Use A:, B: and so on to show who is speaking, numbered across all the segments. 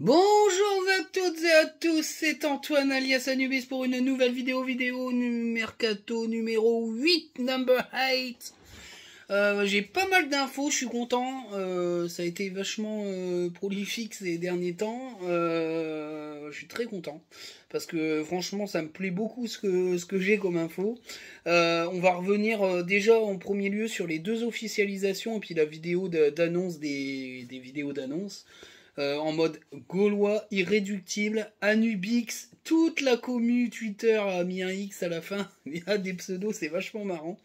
A: Bonjour à toutes et à tous, c'est Antoine alias Anubis pour une nouvelle vidéo, vidéo mercato numéro 8, number 8. Euh, j'ai pas mal d'infos, je suis content, euh, ça a été vachement euh, prolifique ces derniers temps, je suis très content parce que franchement ça me plaît beaucoup ce que, ce que j'ai comme info. on va revenir déjà en premier lieu sur les deux officialisations et puis la vidéo d'annonce des, vidéos d'annonce. Euh, en mode gaulois, irréductible, Anubix, toute la commu Twitter a mis un X à la fin. Il y a des pseudos, c'est vachement marrant.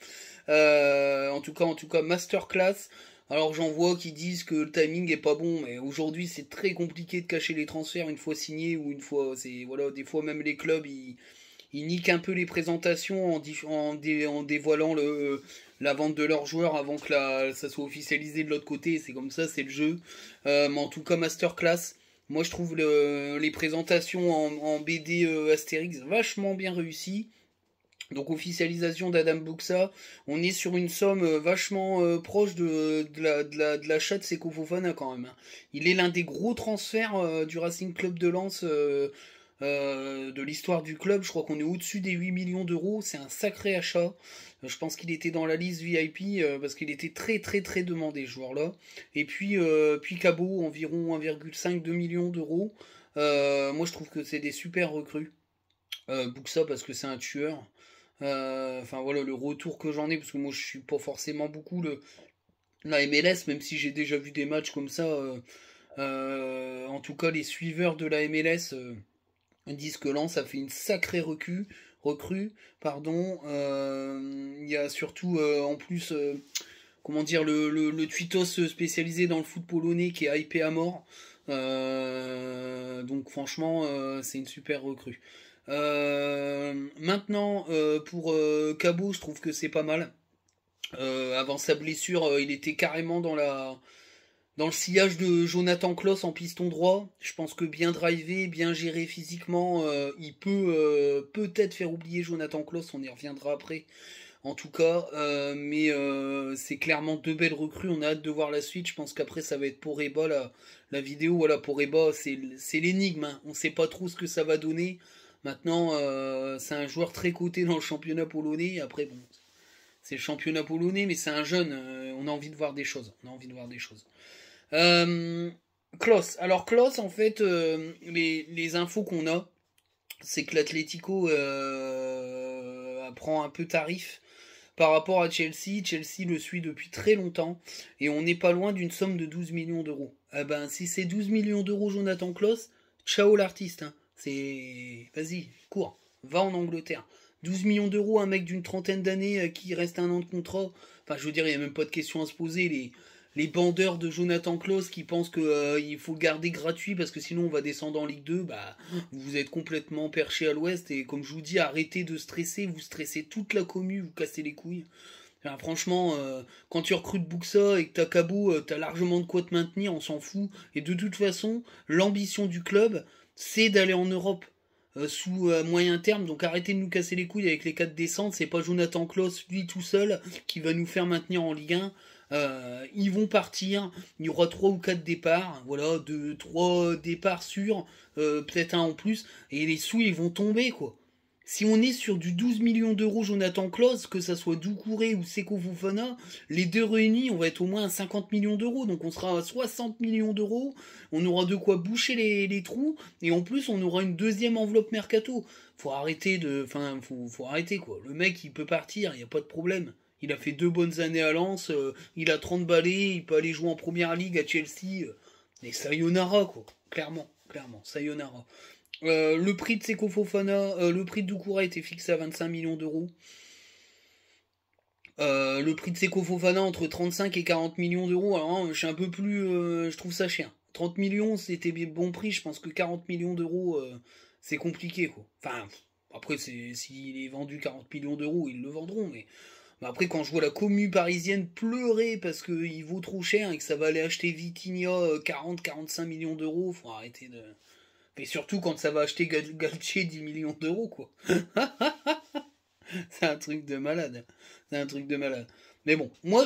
A: Euh, en tout cas, en tout cas, masterclass. Alors j'en vois qui disent que le timing est pas bon, mais aujourd'hui c'est très compliqué de cacher les transferts une fois signés ou une fois c'est voilà des fois même les clubs ils ils niquent un peu les présentations en, dévoilant la vente de leurs joueurs avant que ça soit officialisé de l'autre côté. C'est comme ça, c'est le jeu. Euh, mais en tout cas, Masterclass, moi je trouve les présentations en, BD euh, Astérix vachement bien réussies. Donc officialisation d'Adam Buxa, on est sur une somme euh, vachement proche de, l'achat de, la, de Fofana quand même. Hein. Il est l'un des gros transferts du Racing Club de Lens euh, de l'histoire du club. Je crois qu'on est au-dessus des 8 millions d'euros. C'est un sacré achat. Euh, je pense qu'il était dans la liste VIP euh, parce qu'il était très très très demandé ce joueur-là. Et puis, puis Cabot, environ 1,5-2 millions d'euros. moi je trouve que c'est des super recrues. Buxa parce que c'est un tueur. Enfin voilà le retour que j'en ai parce que moi je suis pas forcément beaucoup le la MLS même si j'ai déjà vu des matchs comme ça. en tout cas, les suiveurs de la MLS, disque lent, que fait une sacrée recul, recrue. Pardon. Euh, il y a surtout euh, en plus euh, comment dire, le, tweetos spécialisé dans le foot polonais qui est hypé à mort. donc franchement, c'est une super recrue. maintenant, pour Cabo, je trouve que c'est pas mal. avant sa blessure, il était carrément dans la dans le sillage de Jonathan Kloss en piston droit, je pense que bien drivé, bien géré physiquement, euh, il peut euh, peut-être faire oublier Jonathan Kloss, on y reviendra après en tout cas. Euh, mais c'est clairement deux belles recrues. On a hâte de voir la suite. Je pense qu'après, ça va être pour Eba la, vidéo. Voilà, pour Eba, c'est l'énigme. Hein. On ne sait pas trop ce que ça va donner. Maintenant, c'est un joueur très coté dans le championnat polonais. Après, bon, c'est le championnat polonais, mais c'est un jeune. on a envie de voir des choses. On a envie de voir des choses. Euh, Klaus. Alors Klaus, en fait, euh, les, infos qu'on a, c'est que l'Atletico euh, prend un peu tarif par rapport à Chelsea. Chelsea le suit depuis très longtemps et on n'est pas loin d'une somme de 12 millions d'euros. Ah ben, si c'est 12 millions d'euros Jonathan Klaus, ciao l'artiste. Hein. C'est... Vas-y, cours, va en Angleterre. 12 millions d'euros, un mec d'une trentaine d'années qui reste un an de contrat. Enfin, je veux dire, il n'y a même pas de question à se poser. Les, les bandeurs de Jonathan Klaus qui pensent qu'il euh, faut le garder gratuit parce que sinon on va descendre en Ligue 2, bah, vous êtes complètement perché à l'ouest. Et comme je vous dis, arrêtez de stresser, vous stressez toute la commu, vous cassez les couilles. franchement, euh, quand tu recrutes Buxa et que t'as Cabo, euh, t'as largement de quoi te maintenir, on s'en fout. Et de toute façon, l'ambition du club, c'est d'aller en Europe sous moyen terme. Donc arrêtez de nous casser les couilles avec les 4 descentes. C'est pas Jonathan Klaus, lui tout seul, qui va nous faire maintenir en Ligue 1. Euh, ils vont partir, il y aura trois ou quatre départs, voilà, deux, trois départs sûrs, euh, peut-être un en plus, et les sous ils vont tomber quoi. Si on est sur du 12 millions d'euros Jonathan Klaus, que ça soit Doucouré ou Seko les deux réunis, on va être au moins à 50 millions d'euros. Donc on sera à 60 millions d'euros. On aura de quoi boucher les, trous. Et en plus, on aura une deuxième enveloppe mercato. Faut arrêter de. Enfin, faut, faut arrêter quoi. Le mec, il peut partir, il n'y a pas de problème. Il a fait deux bonnes années à Lens, euh, il a 30 balais, il peut aller jouer en première ligue à Chelsea. Euh, mais sayonara, quoi. Clairement, clairement, sayonara. Euh, le prix de Seko Fofana, le prix de Doucoura était fixé à 25 millions d'euros. le prix de Seko Fofana entre 35 et 40 millions d'euros. Alors, hein, je suis un peu plus. je trouve ça cher. 30 millions, c'était bon prix. Je pense que 40 millions d'euros, c'est compliqué, quoi. Enfin, après, s'il est vendu 40 millions d'euros, ils le vendront, mais mais après, quand je vois la commu parisienne pleurer parce qu'il vaut trop cher et que ça va aller acheter Vitinha 40-45 euh, millions d'euros, faut arrêter de. Mais surtout quand ça va acheter Galtier 10 millions d'euros, quoi. C'est un truc de malade. Hein. C'est un truc de malade. Mais bon, moi,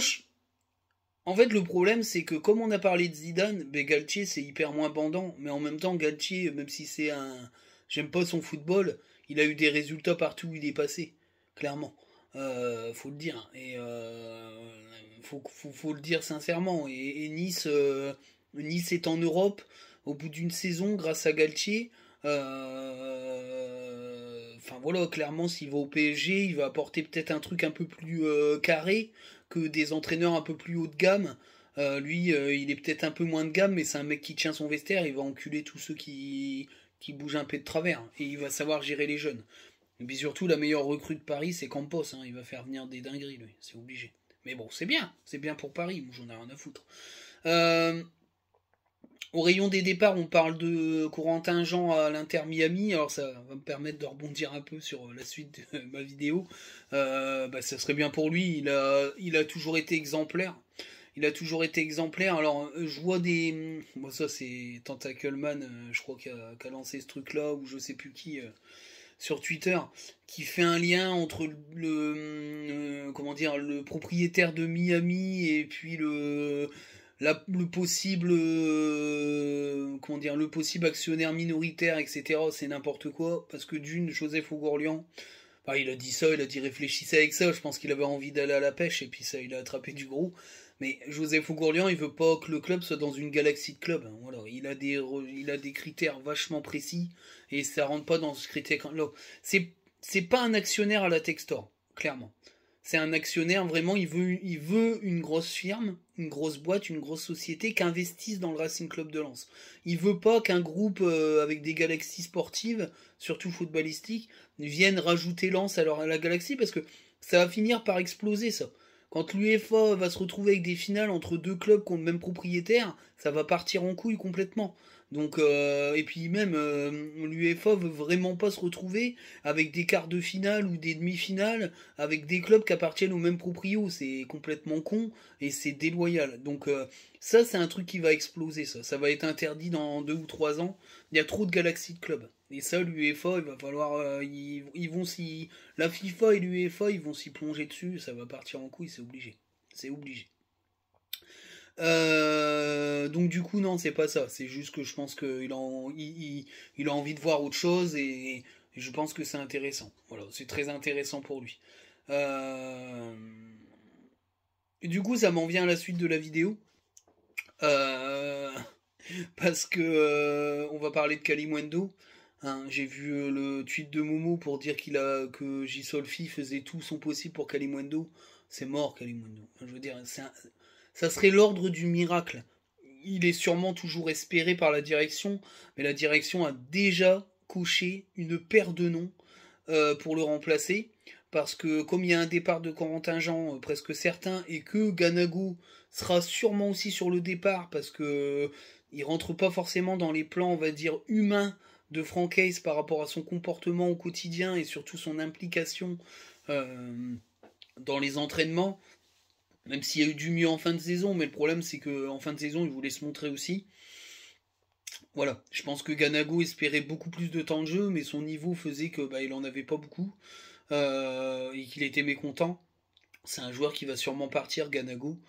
A: En fait, le problème, c'est que comme on a parlé de Zidane, ben, Galtier, c'est hyper moins bandant. Mais en même temps, Galtier, même si c'est un. J'aime pas son football, il a eu des résultats partout où il est passé, clairement. Euh, faut le dire. Et euh, faut, le dire sincèrement. Et, Nice, euh, nice est en Europe. Au bout d'une saison, grâce à Galtier, enfin voilà, clairement, s'il va au PSG, il va apporter peut-être un truc un peu plus carré que des entraîneurs un peu plus haut de gamme. lui, il est peut-être un peu moins de gamme, mais c'est un mec qui tient son vestiaire, il va enculer tous ceux qui, qui bougent un peu de travers, et il va savoir gérer les jeunes. Mais surtout, la meilleure recrue de Paris, c'est Campos. Hein. Il va faire venir des dingueries, lui. C'est obligé. Mais bon, c'est bien. C'est bien pour Paris. Moi, j'en ai rien à foutre. Euh, au rayon des départs, on parle de Corentin Jean à l'Inter Miami. Alors ça va me permettre de rebondir un peu sur la suite de ma vidéo. Euh, bah, ça serait bien pour lui. Il a, il a toujours été exemplaire. Il a toujours été exemplaire. Alors euh, je vois des... Moi, ça c'est Tentacleman, je crois, qui a, lancé ce truc-là, ou je sais plus qui sur Twitter qui fait un lien entre le, euh, comment dire le propriétaire de Miami et puis le la, le possible euh, dire le possible actionnaire minoritaire etc c'est n'importe quoi parce que d'une Joseph Ougourlian bah, il a dit ça il a dit réfléchissez avec ça je pense qu'il avait envie d'aller à la pêche et puis ça il a attrapé du gros mais Joseph Fougourlian il veut pas que le club soit dans une galaxie de clubs. Hein. il, a des, il a des critères vachement précis et ça rentre pas dans ce critère C'est, pas un actionnaire à la Textor, clairement. C'est un actionnaire vraiment, il veut, il veut une grosse firme, une grosse boîte, une grosse société qui investisse dans le Racing Club de Lens. Il veut pas qu'un groupe euh, avec des galaxies sportives, surtout footballistiques, viennent rajouter Lens à, à la galaxie parce que ça va finir par exploser ça. Quand l'UEFA va se retrouver avec des finales entre deux clubs qui ont le même propriétaire, ça va partir en couille complètement. Donc euh, et puis même euh, l'UEFA veut vraiment pas se retrouver avec des quarts de finale ou des demi-finales avec des clubs qui appartiennent au même proprio, c'est complètement con et c'est déloyal. Donc euh, ça c'est un truc qui va exploser ça, ça va être interdit dans deux ou trois ans. Il y a trop de galaxies de clubs. Et ça, l'UEFA, il va falloir. Euh, ils, vont s'y. La FIFA et l'UEFA, ils vont s'y plonger dessus. Ça va partir en couille, c'est obligé. C'est obligé. Euh, donc du coup non c'est pas ça c'est juste que je pense qu'il il, a envie de voir autre chose et, je pense que c'est intéressant voilà c'est très intéressant pour lui euh, du coup, ça m'en vient à la suite de la vidéo. Parce que on va parler de Kalimwendo. Hein, j'ai vu euh, le tweet de Momo pour dire qu'il a que Gisolfi faisait tout son possible pour Kalimundo. C'est mort Kalimundo. Je veux dire, ça serait l'ordre du miracle. Il est sûrement toujours espéré par la direction, mais la direction a déjà coché une paire de noms euh, pour le remplacer. Parce que comme il y a un départ de Corentin Jean euh, presque certain et que Ganago sera sûrement aussi sur le départ parce que ne il rentre pas forcément dans les plans, on va dire, humains de Frank par rapport à son comportement au quotidien et surtout son implication euh, dans les entraînements, même s'il y a eu du mieux en fin de saison, mais le problème c'est qu'en fin de saison, il voulait se montrer aussi. Voilà, je pense que Ganago espérait beaucoup plus de temps de jeu, mais son niveau faisait que bah, il avait pas beaucoup euh, et qu'il était mécontent. C'est un joueur qui va sûrement partir, Ganago.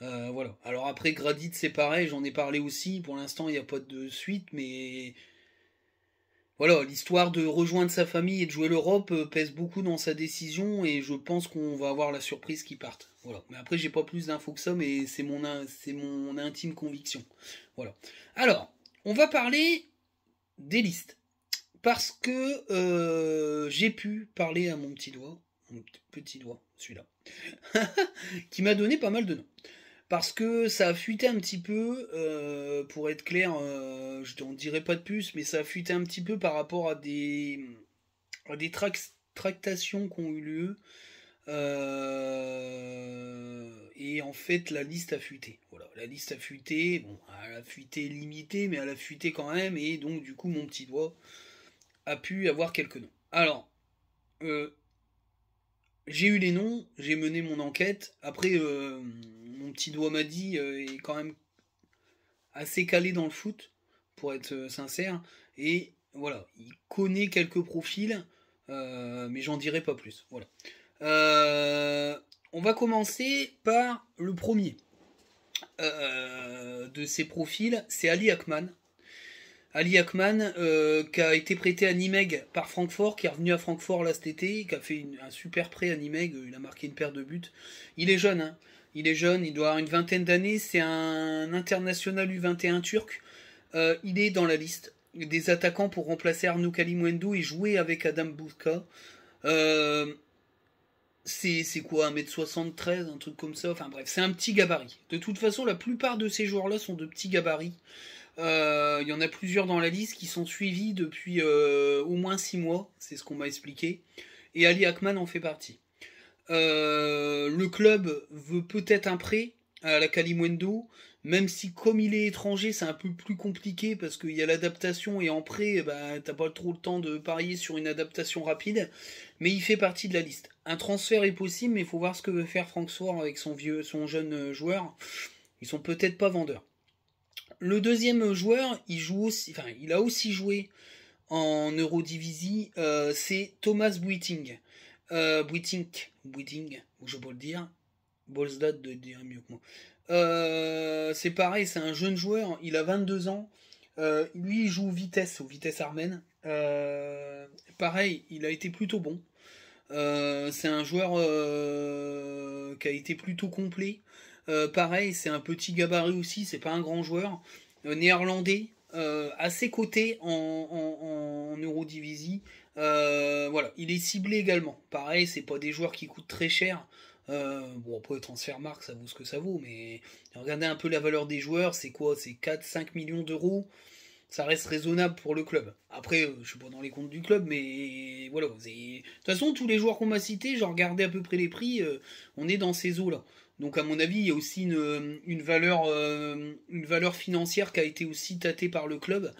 A: Euh, voilà. Alors après, Gradit, c'est pareil, j'en ai parlé aussi. Pour l'instant, il n'y a pas de suite, mais voilà, l'histoire de rejoindre sa famille et de jouer l'Europe euh, pèse beaucoup dans sa décision et je pense qu'on va avoir la surprise qui parte. Voilà. Mais après, j'ai pas plus d'infos que ça, mais c'est mon, c'est mon intime conviction. Voilà. Alors, on va parler des listes. Parce que euh, j'ai pu parler à mon petit doigt, mon petit doigt, celui-là, qui m'a donné pas mal de noms parce que ça a fuité un petit peu, euh, pour être clair, euh, je n'en dirai pas de plus, mais ça a fuité un petit peu par rapport à des, tractations qui ont eu lieu. Euh, et en fait, la liste a fuité. Voilà, la liste a fuité. Bon, elle a fuité limitée, mais elle a fuité quand même. Et donc, du coup, mon petit doigt a pu avoir quelques noms. Alors, j'ai eu les noms, j'ai mené mon enquête. Après, euh, mon petit doigt m'a dit euh, est quand même assez calé dans le foot, pour être euh, sincère. Et voilà, il connaît quelques profils, mais j'en dirai pas plus. Voilà. on va commencer par le premier de ces profils, c'est Ali Akman. Ali Akman, euh, qui a été prêté à Nimeg par Francfort, qui est revenu à Francfort là cet été, qui a fait un super prêt à Nimeg, euh, il a marqué une paire de buts. Il est jeune, hein. il est jeune, il doit avoir une vingtaine d'années, c'est un international U21 turc. Euh, il est dans la liste des attaquants pour remplacer Arnaud Kalimwendo et jouer avec Adam Bouka. c'est quoi, 1m73, un truc comme ça, enfin bref, c'est un petit gabarit. De toute façon, la plupart de ces joueurs-là sont de petits gabarits. Euh, il y en a plusieurs dans la liste qui sont suivis depuis euh, au moins 6 mois, c'est ce qu'on m'a expliqué. Et Ali Akman en fait partie. Euh, le club veut peut-être un prêt à la Kalimwendo, même si comme il est étranger, c'est un peu plus compliqué parce qu'il y a l'adaptation et en prêt, bah, t'as pas trop le temps de parier sur une adaptation rapide, mais il fait partie de la liste. Un transfert est possible, mais il faut voir ce que veut faire Franck Soir avec son vieux, son jeune joueur. Ils sont peut-être pas vendeurs. Le deuxième joueur, il joue aussi, enfin, il a aussi joué en Eurodivisie, euh, c'est Thomas Buiting. Euh, Buiting, Buiting, je peux le dire. Bolsdad de dire mieux que moi. Euh, c'est pareil, c'est un jeune joueur, il a 22 ans. Euh, lui, il joue vitesse, ou vitesse armène. pareil, il a été plutôt bon. c'est un joueur euh, qui a été plutôt complet. Euh, pareil, c'est un petit gabarit aussi, c'est pas un grand joueur. Euh, néerlandais, à ses côtés en, en, Eurodivisie. voilà, il est ciblé également. Pareil, c'est pas des joueurs qui coûtent très cher. bon, après, transfert marque, ça vaut ce que ça vaut, mais regardez un peu la valeur des joueurs, c'est quoi C'est 4-5 millions d'euros ça reste raisonnable pour le club. Après, euh, je suis pas dans les comptes du club, mais voilà. De toute façon, tous les joueurs qu'on m'a cités, j'ai regardé à peu près les prix, euh, on est dans ces eaux-là. Donc, à mon avis, il y a aussi une, euh, valeur, une valeur financière qui a été aussi tâtée par le club.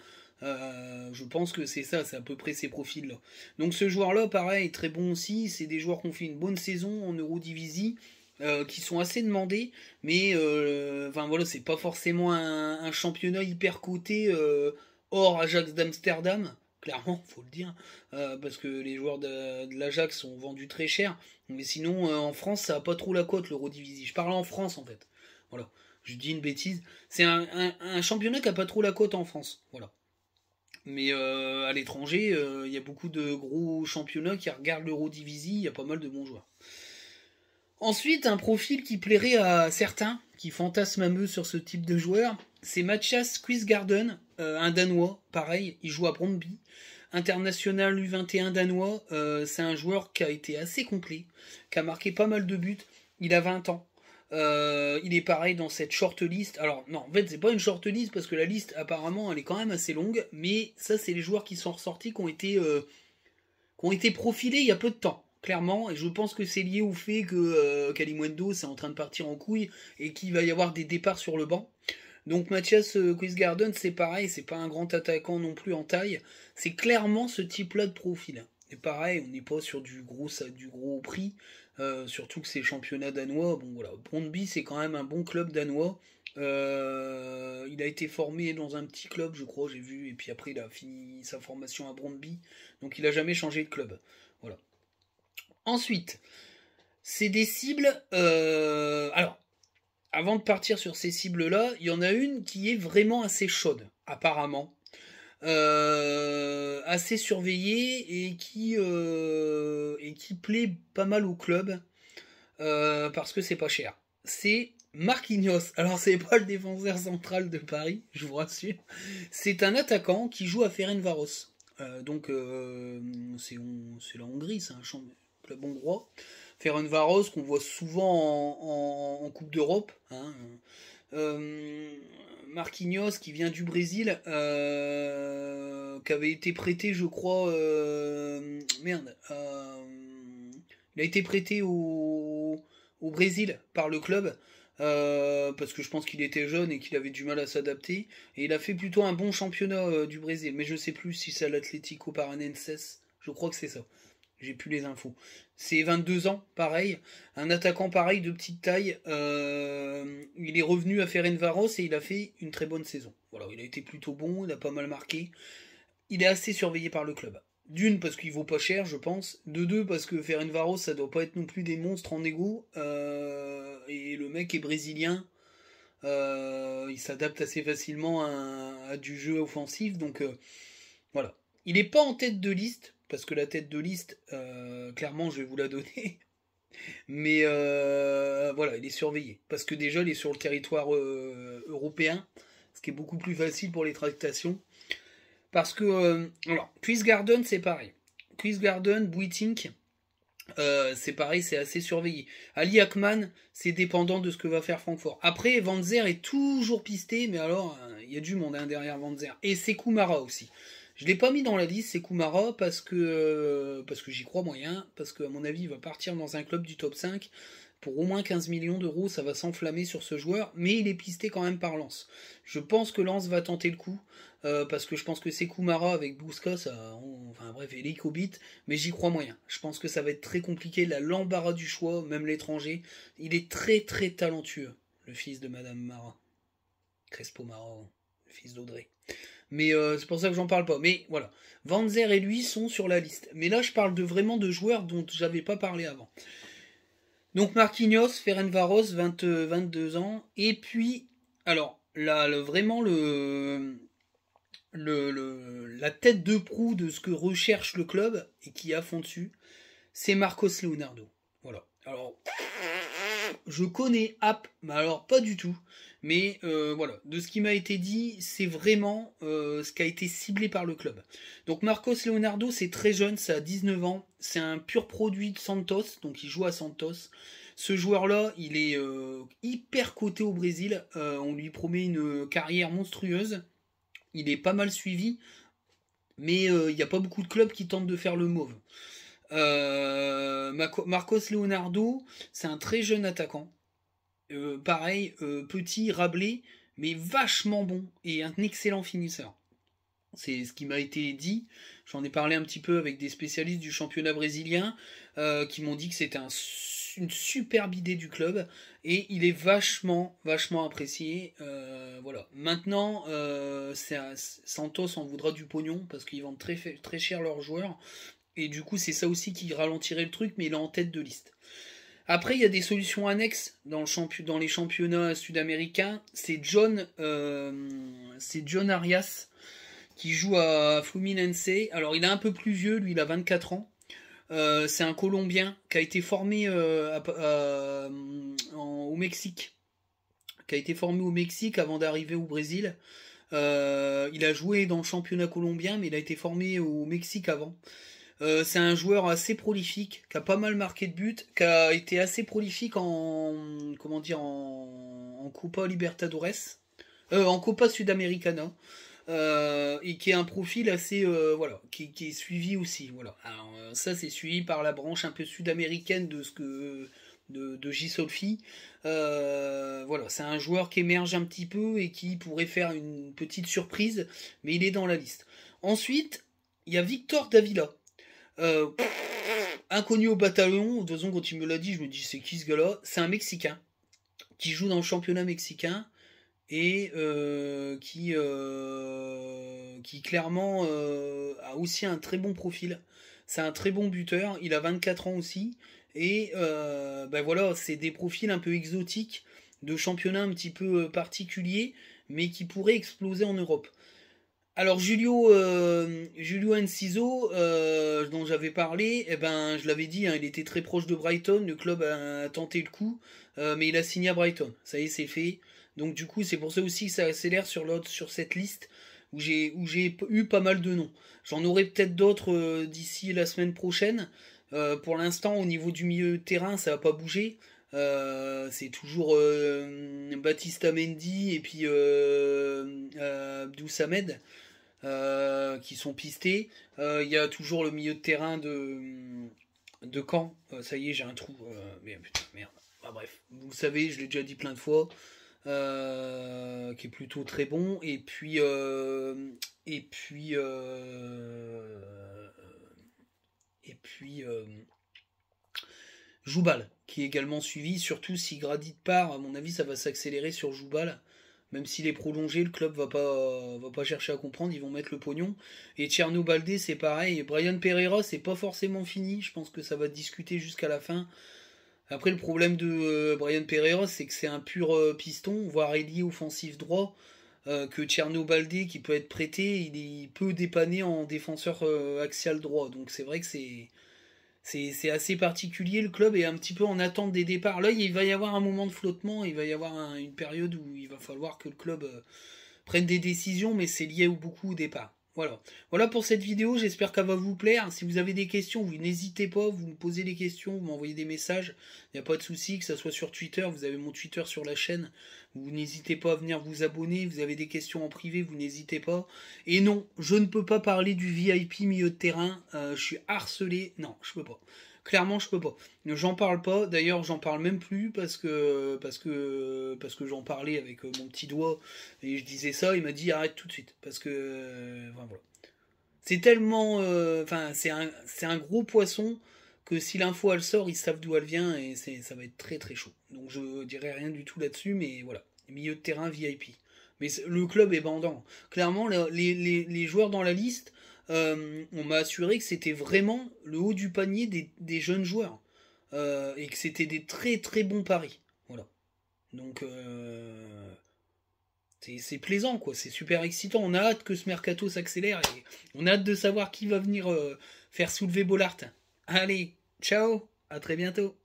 A: je pense que c'est ça, c'est à peu près ces profils-là. Donc, ce joueur-là, pareil, très bon aussi. C'est des joueurs qui ont fait une bonne saison en Eurodivisie. Euh, qui sont assez demandés, mais euh, enfin voilà, c'est pas forcément un, championnat hyper coté euh, hors Ajax d'Amsterdam clairement, faut le dire, parce que les joueurs de, l'Ajax sont vendus très cher. Mais sinon, en France, ça n'a pas trop la cote, l'Eurodivisie. Je parle en France, en fait. Voilà, je dis une bêtise. C'est un, championnat qui n'a pas trop la cote en France. Voilà. Mais à l'étranger, il y a beaucoup de gros championnats qui regardent l'Eurodivisie, il y a pas mal de bons joueurs. Ensuite, un profil qui plairait à certains, qui fantasme à peu sur ce type de joueur, c'est Mathias Quizgarden, euh, un Danois, pareil, il joue à Bromby. International U21 danois, euh, c'est un joueur qui a été assez complet, qui a marqué pas mal de buts. Il a 20 ans. Euh, il est pareil dans cette short list. Alors non, en fait c'est pas une short list parce que la liste apparemment elle est quand même assez longue, mais ça c'est les joueurs qui sont ressortis, qui ont été, qui ont été profilés il y a peu de temps clairement. Et je pense que c'est lié au fait que euh, Calimundo, c'est en train de partir en couille et qu'il va y avoir des départs sur le banc. Donc Mathias euh, Quisgarden, c'est pareil, c'est pas un grand attaquant non plus en taille. C'est clairement ce type-là de profil. Et pareil, on n'est pas sur du gros, du gros prix, euh, surtout que c'est championnat danois. Bon voilà, Brondby, c'est quand même un bon club danois. Euh, il a été formé dans un petit club, je crois, j'ai vu, et puis après il a fini sa formation à Brondby, donc il a jamais changé de club. Ensuite, c'est des cibles. Euh, alors, avant de partir sur ces cibles-là, il y en a une qui est vraiment assez chaude, apparemment. Euh, assez surveillée et qui, euh, et qui plaît pas mal au club parce que c'est pas cher. C'est Marquinhos. Alors, c'est pas le défenseur central de Paris, je vous rassure. C'est un attaquant qui joue à Ferenvaros. donc, c'est la Hongrie, c'est un champ, le bon droit Ferran Varos, qu'on voit souvent en, Coupe d'Europe. Hein. Euh, Marquinhos, qui vient du Brésil, euh, qui avait été prêté, je crois. Euh, merde. Euh, il a été prêté au, Brésil par le club. parce que je pense qu'il était jeune et qu'il avait du mal à s'adapter. Et il a fait plutôt un bon championnat du Brésil, mais je sais plus si c'est à l'Atlético Paranenses, je crois que c'est ça j'ai plus les infos. C'est 22 ans, pareil, un attaquant pareil de petite taille. Euh, il est revenu à Ferenvaros et il a fait une très bonne saison. Voilà, il a été plutôt bon, il a pas mal marqué. Il est assez surveillé par le club. D'une parce qu'il vaut pas cher, je pense. De deux parce que Ferenvaros, ça doit pas être non plus des monstres en égo. Euh, et le mec est brésilien. Euh, il s'adapte assez facilement à, à, du jeu offensif, donc voilà. Il n'est pas en tête de liste, parce que la tête de liste, euh, clairement, je vais vous la donner. Mais euh, voilà, il est surveillé. Parce que déjà, il est sur le territoire euh, européen, ce qui est beaucoup plus facile pour les tractations. Parce que, alors, Quiz Garden, c'est pareil. Quiz Garden, Buitink, c'est pareil, c'est assez surveillé. Ali Ackman, c'est dépendant de ce que va faire Francfort. Après, Van est toujours pisté, mais alors, il y a du monde hein, derrière Van Et c'est Kumara aussi. Je l'ai pas mis dans la liste, c'est Kumara, parce que, euh, parce que j'y crois moyen, parce qu'à mon avis, il va partir dans un club du top 5. Pour au moins 15 millions d'euros, ça va s'enflammer sur ce joueur, mais il est pisté quand même par Lance. Je pense que Lance va tenter le coup, euh, parce que je pense que c'est Kumara avec Bousca, ça, enfin bref, et mais j'y crois moyen. Je pense que ça va être très compliqué, La l'embarras du choix, même l'étranger. Il est très très talentueux, le fils de Madame Mara. Crespo Mara, le fils d'Audrey. Mais euh, c'est pour ça que j'en parle pas. Mais voilà, Van et lui sont sur la liste. Mais là, je parle de vraiment de joueurs dont j'avais pas parlé avant. Donc Marquinhos, Ferenvaros, 22 euh, ans. Et puis, alors, là, le, vraiment le, le, la tête de proue de ce que recherche le club et qui a fond dessus, c'est Marcos Leonardo. Voilà. Alors, je connais App, mais alors pas du tout. Mais euh, voilà, de ce qui m'a été dit, c'est vraiment euh, ce qui a été ciblé par le club. Donc Marcos Leonardo, c'est très jeune, ça a 19 ans. C'est un pur produit de Santos, donc il joue à Santos. Ce joueur-là, il est euh, hyper coté au Brésil. on lui promet une carrière monstrueuse. Il est pas mal suivi, mais il n'y a pas beaucoup de clubs qui tentent de faire le mauve. Marcos Leonardo, c'est un très jeune attaquant. Euh, pareil, euh, petit, rablé, mais vachement bon et un excellent finisseur. C'est ce qui m'a été dit. J'en ai parlé un petit peu avec des spécialistes du championnat brésilien euh, qui m'ont dit que c'était une superbe idée du club et il est vachement, vachement apprécié. voilà. Maintenant, Santos en voudra du pognon parce qu'ils vendent très, très cher leurs joueurs et du coup, c'est ça aussi qui ralentirait le truc, mais il est en tête de liste. Après, il y a des solutions annexes dans, les championnats sud-américains. C'est John, euh, John Arias qui joue à Fluminense. Alors, il est un peu plus vieux, lui, il a 24 ans. Euh, c'est un Colombien qui a été formé euh, au Mexique. Qui a été formé au Mexique avant d'arriver au Brésil. Euh, il a joué dans le championnat colombien, mais il a été formé au Mexique avant. Euh, c'est un joueur assez prolifique, qui a pas mal marqué de buts, qui a été assez prolifique en comment dire en, Copa Libertadores, euh, en Copa Sudamericana, euh, et qui a un profil assez voilà, qui, est suivi aussi. Voilà. ça c'est suivi par la branche un peu sud-américaine de ce de, voilà, c'est un joueur qui émerge un petit peu et qui pourrait faire une petite surprise, mais il est dans la liste. Ensuite, il y a Victor Davila, euh, inconnu au bataillon, toute façon quand il me l'a dit, je me dis c'est qui ce gars-là C'est un Mexicain qui joue dans le championnat mexicain et euh, qui, euh, qui clairement a aussi un très bon profil. C'est un très bon buteur, il a 24 ans aussi. Et ben voilà, c'est des profils un peu exotiques de championnat un petit peu particulier, mais qui pourraient exploser en Europe. Alors Julio, euh, Enciso, euh, dont j'avais parlé, eh ben je l'avais dit, hein, il était très proche de Brighton, le club a, tenté le coup, euh, mais il a signé à Brighton, ça y est c'est fait. Donc du coup c'est pour ça aussi que ça accélère sur sur cette liste où j'ai eu pas mal de noms. J'en aurai peut-être d'autres d'ici la semaine prochaine. pour l'instant au niveau du milieu de terrain ça va pas bougé. c'est toujours euh, Baptiste Amendi et puis euh, Samed. Euh, qui sont pistés. Euh, il y a toujours le milieu de terrain de, de Caen. Euh, ça y est, j'ai un trou. mais putain, merde. bref, vous savez, je l'ai déjà dit plein de fois. qui est plutôt très bon. Et puis, et puis, et puis, Joubal, qui est également suivi. Surtout si Gradit part, à mon avis, ça va s'accélérer sur Joubal même s'il est prolongé, le club va pas va pas chercher à comprendre, ils vont mettre le pognon. Et Tcherno Baldé, c'est pareil. Brian Pereira, c'est pas forcément fini. Je pense que ça va discuter jusqu'à la fin. Après, le problème de euh, Brian Pereira, c'est que c'est un pur euh, piston, voire ailier offensif droit. Euh, que Tcherno Baldé, qui peut être prêté, il, peut dépanner en défenseur axial droit. Donc c'est vrai que c'est c'est assez particulier. Le club est un petit peu en attente des départs. Là, il va y avoir un moment de flottement, il va y avoir une période où il va falloir que le club euh, prenne des décisions, mais c'est lié beaucoup au départ. Voilà. Voilà pour cette vidéo, j'espère qu'elle va vous plaire. Si vous avez des questions, vous n'hésitez pas, vous me posez des questions, vous m'envoyez des messages, il n'y a pas de souci, que ce soit sur Twitter, vous avez mon Twitter sur la chaîne, vous n'hésitez pas à venir vous abonner, vous avez des questions en privé, vous n'hésitez pas. Et non, je ne peux pas parler du VIP milieu de terrain, euh, je suis harcelé, non, je peux pas clairement je peux pas. J'en parle pas, d'ailleurs j'en parle même plus parce que parce que parce que j'en parlais avec euh, mon petit doigt et je disais ça, il m'a dit arrête tout de suite parce que euh, voilà. C'est tellement euh, enfin c'est un c'est un gros poisson que si l'info elle sort, ils savent d'où elle vient et c'est ça va être très très chaud. Donc je dirais rien du tout là-dessus mais voilà, milieu de terrain VIP. Mais le club est bandant. Clairement les, les, les joueurs dans la liste euh, on m'a assuré que c'était vraiment le haut du panier des, jeunes joueurs. Euh, et que c'était des très très bons paris. Voilà. Donc euh, c'est plaisant, quoi. C'est super excitant. On a hâte que ce mercato s'accélère et on a hâte de savoir qui va venir faire soulever Bollard. Allez, ciao, à très bientôt.